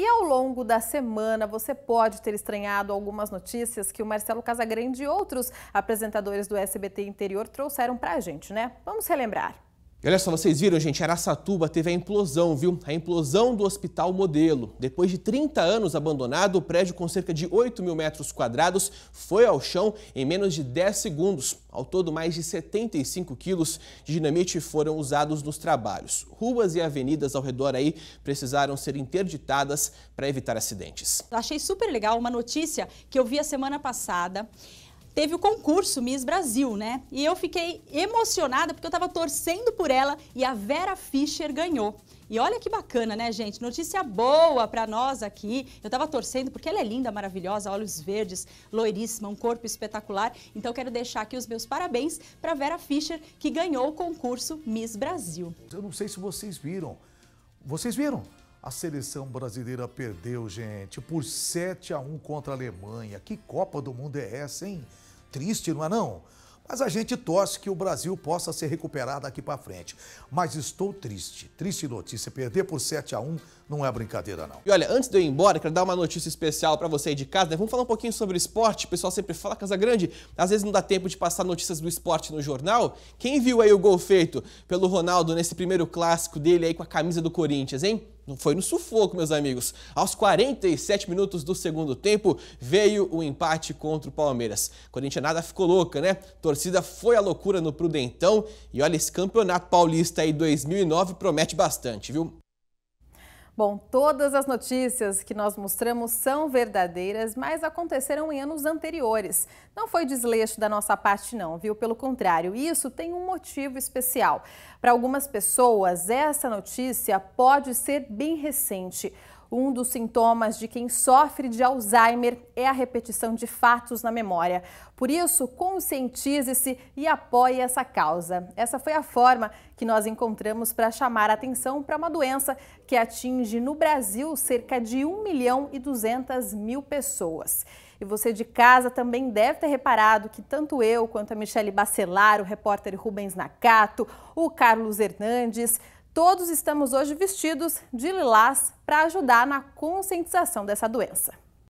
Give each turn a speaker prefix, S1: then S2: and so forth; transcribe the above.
S1: E ao longo da semana você pode ter estranhado algumas notícias que o Marcelo Casagrande e outros apresentadores do SBT Interior trouxeram para a gente, né? Vamos relembrar.
S2: E olha só, vocês viram, gente, Araçatuba teve a implosão, viu? A implosão do Hospital Modelo. Depois de 30 anos abandonado, o prédio com cerca de 8 mil metros quadrados foi ao chão em menos de 10 segundos. Ao todo, mais de 75 quilos de dinamite foram usados nos trabalhos. Ruas e avenidas ao redor aí precisaram ser interditadas para evitar acidentes.
S3: Achei super legal uma notícia que eu vi a semana passada teve o concurso Miss Brasil, né? E eu fiquei emocionada porque eu estava torcendo por ela e a Vera Fischer ganhou. E olha que bacana, né, gente? Notícia boa para nós aqui. Eu estava torcendo porque ela é linda, maravilhosa, olhos verdes, loiríssima, um corpo espetacular. Então quero deixar aqui os meus parabéns para Vera Fischer, que ganhou o concurso Miss Brasil.
S4: Eu não sei se vocês viram. Vocês viram? A seleção brasileira perdeu, gente, por 7 a 1 contra a Alemanha. Que Copa do Mundo é essa, hein? Triste, não é não? Mas a gente torce que o Brasil possa se recuperar daqui para frente. Mas estou triste. Triste notícia. Perder por 7 a 1 não é brincadeira, não. E olha, antes de eu ir embora,
S2: quero dar uma notícia especial para você aí de casa. Né? Vamos falar um pouquinho sobre esporte. O pessoal sempre fala, Casa Grande, às vezes não dá tempo de passar notícias do esporte no jornal. Quem viu aí o gol feito pelo Ronaldo nesse primeiro clássico dele aí com a camisa do Corinthians, hein? Não foi no sufoco, meus amigos. Aos 47 minutos do segundo tempo, veio o empate contra o Palmeiras. nada ficou louca, né? torcida foi à loucura no Prudentão. E olha, esse campeonato paulista aí 2009 promete bastante, viu?
S1: Bom, todas as notícias que nós mostramos são verdadeiras, mas aconteceram em anos anteriores. Não foi desleixo da nossa parte, não, viu? Pelo contrário, isso tem um motivo especial. Para algumas pessoas, essa notícia pode ser bem recente. Um dos sintomas de quem sofre de Alzheimer é a repetição de fatos na memória. Por isso, conscientize-se e apoie essa causa. Essa foi a forma que nós encontramos para chamar a atenção para uma doença que atinge no Brasil cerca de 1 milhão e 200 mil pessoas. E você de casa também deve ter reparado que tanto eu quanto a Michele Bacelar, o repórter Rubens Nakato, o Carlos Hernandes, Todos estamos hoje vestidos de lilás para ajudar na conscientização dessa doença.